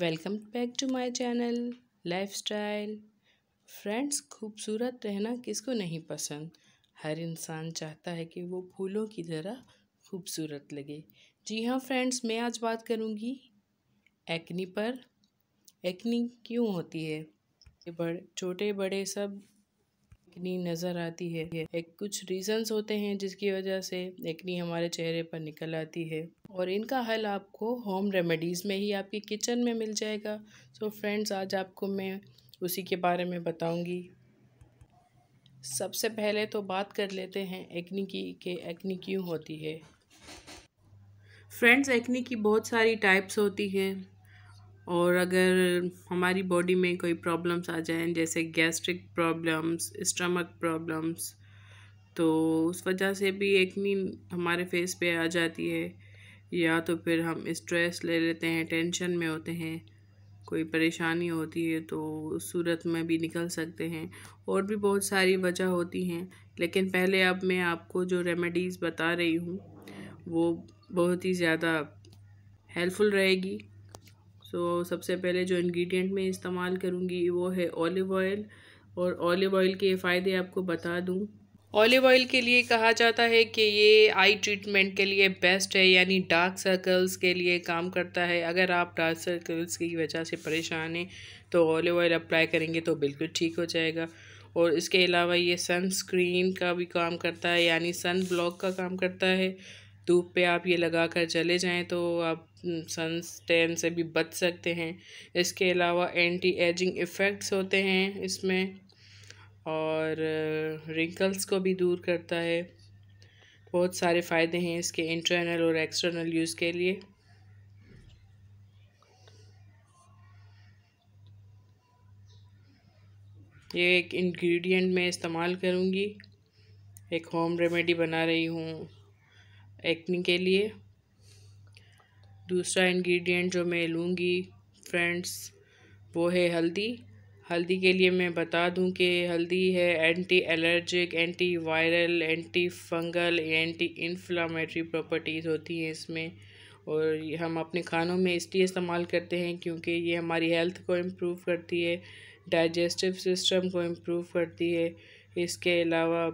welcome back to my channel lifestyle friends खूबसूरत रहना किसको नहीं पसंद हर इंसान चाहता है कि वो फूलों की तरह खूबसूरत लगे जी हाँ फ्रेंड्स मैं आज बात करूँगी एक्नी पर एक्नी क्यों होती है बड़े छोटे बड़े सब एक्नी नज़र आती है एक कुछ रीजंस होते हैं जिसकी वजह से एक्नी हमारे चेहरे पर निकल आती है और इनका हल आपको होम रेमेडीज़ में ही आपके किचन में मिल जाएगा सो so फ्रेंड्स आज आपको मैं उसी के बारे में बताऊंगी सबसे पहले तो बात कर लेते हैं एक्नी की कि एक्नी क्यों होती है फ्रेंड्स एक्नी की बहुत सारी टाइप्स होती है और अगर हमारी बॉडी में कोई प्रॉब्लम्स आ जाएं जैसे गैस्ट्रिक प्रॉब्लम्स स्टमक प्रॉब्लम्स तो उस वजह से भी एक नींद हमारे फेस पे आ जाती है या तो फिर हम स्ट्रेस ले लेते हैं टेंशन में होते हैं कोई परेशानी होती है तो उस सूरत में भी निकल सकते हैं और भी बहुत सारी वजह होती हैं लेकिन पहले अब मैं आपको जो रेमेडीज़ बता रही हूँ वो बहुत ही ज़्यादा हेल्पफुल रहेगी सो so, सबसे पहले जो इंग्रेडिएंट मैं इस्तेमाल करूँगी वो है ऑलिव ऑयल और ऑलिव ऑयल के फ़ायदे आपको बता दूँ ऑलिव ऑयल के लिए कहा जाता है कि ये आई ट्रीटमेंट के लिए बेस्ट है यानी डार्क सर्कल्स के लिए काम करता है अगर आप डार्क सर्कल्स की वजह से परेशान हैं तो ऑलिव ऑयल अप्लाई करेंगे तो बिल्कुल ठीक हो जाएगा और इसके अलावा ये सनस्क्रीन का भी काम करता है यानी सन ब्लॉक का काम करता है धूप पे आप ये लगा कर चले जाएं तो आप हम्म, सन टैन से भी बच सकते हैं इसके अलावा एंटी एजिंग इफ़ेक्ट्स होते हैं इसमें और रिंकल्स को भी दूर करता है बहुत सारे फ़ायदे हैं इसके इंटरनल और एक्सटर्नल यूज़ के लिए ये एक इंग्रेडिएंट मैं इस्तेमाल करूँगी एक होम रेमेडी बना रही हूँ एक्नी के लिए दूसरा इंग्रेडिएंट जो मैं लूँगी फ्रेंड्स वो है हल्दी हल्दी के लिए मैं बता दूं कि हल्दी है anti allergic anti viral anti fungal anti inflammatory properties होती हैं इसमें और हम अपने खानों में इसलिए इस्तेमाल करते हैं क्योंकि ये हमारी हेल्थ को इम्प्रूव करती है डाइजेस्टिव सिस्टम को इम्प्रूव करती है इसके अलावा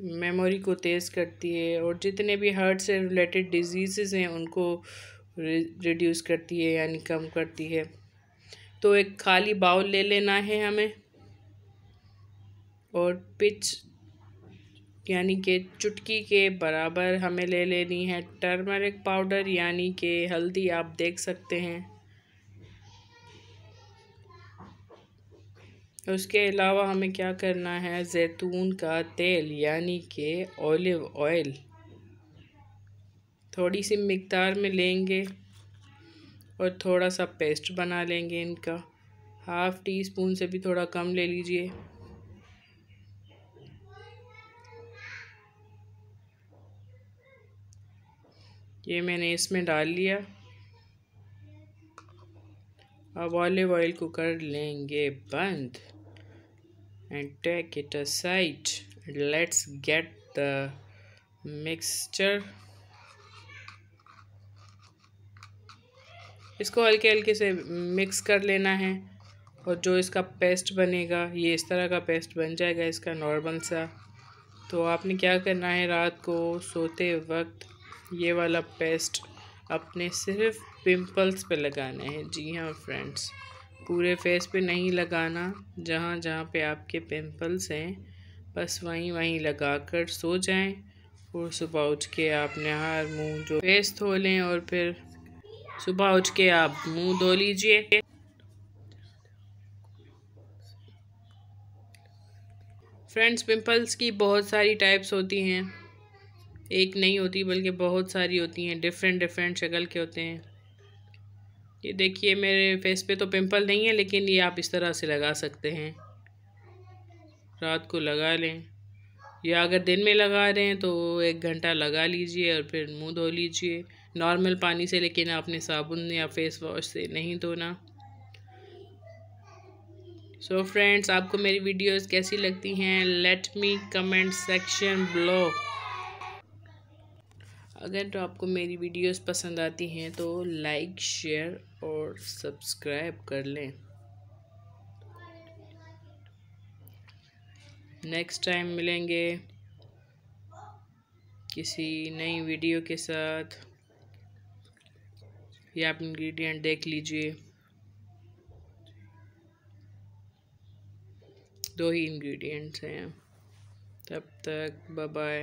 मेमोरी को तेज़ करती है और जितने भी हार्ट से रिलेटेड डिजीज़ हैं उनको रिड्यूस करती है यानी कम करती है तो एक खाली बाउल ले लेना है हमें और पिच यानी कि चुटकी के बराबर हमें ले लेनी है टर्मरिक पाउडर यानी कि हल्दी आप देख सकते हैं उसके अलावा हमें क्या करना है जैतून का तेल यानी कि ओलिव ऑयल थोड़ी सी मकदार में लेंगे और थोड़ा सा पेस्ट बना लेंगे इनका हाफ़ टी स्पून से भी थोड़ा कम ले लीजिए ये मैंने इसमें डाल लिया अब ऑलिव ऑयल को कर लेंगे बंद and take it aside let's get the mixture इसको हल्के हल्के से मिक्स कर लेना है और जो इसका पेस्ट बनेगा ये इस तरह का पेस्ट बन जाएगा इसका नॉर्मल सा तो आपने क्या करना है रात को सोते वक्त ये वाला पेस्ट अपने सिर्फ पिंपल्स पे लगाना है जी हाँ फ्रेंड्स पूरे फेस पे नहीं लगाना जहाँ जहाँ पे आपके पिंपल्स हैं बस वहीं वहीं लगा कर सो जाएं और सुबह उठ के आप नहार मुंह जो फेस धो लें और फिर सुबह उठ के आप मुंह धो लीजिए फ्रेंड्स पिंपल्स की बहुत सारी टाइप्स होती हैं एक नहीं होती बल्कि बहुत सारी होती हैं डिफरेंट डिफरेंट शक्ल के होते हैं ये देखिए मेरे फेस पे तो पिंपल नहीं है लेकिन ये आप इस तरह से लगा सकते हैं रात को लगा लें या अगर दिन में लगा रहे हैं तो एक घंटा लगा लीजिए और फिर मुंह धो लीजिए नॉर्मल पानी से लेकिन आपने साबुन या फेस वॉश से नहीं धोना सो फ्रेंड्स आपको मेरी वीडियोस कैसी लगती हैं let me comment section blog अगर तो आपको मेरी वीडियोस पसंद आती हैं तो लाइक शेयर और सब्सक्राइब कर लें नेक्स्ट टाइम मिलेंगे किसी नई वीडियो के साथ या आप इंग्रेडिएंट देख लीजिए दो ही इंग्रेडिएंट्स हैं तब तक बाय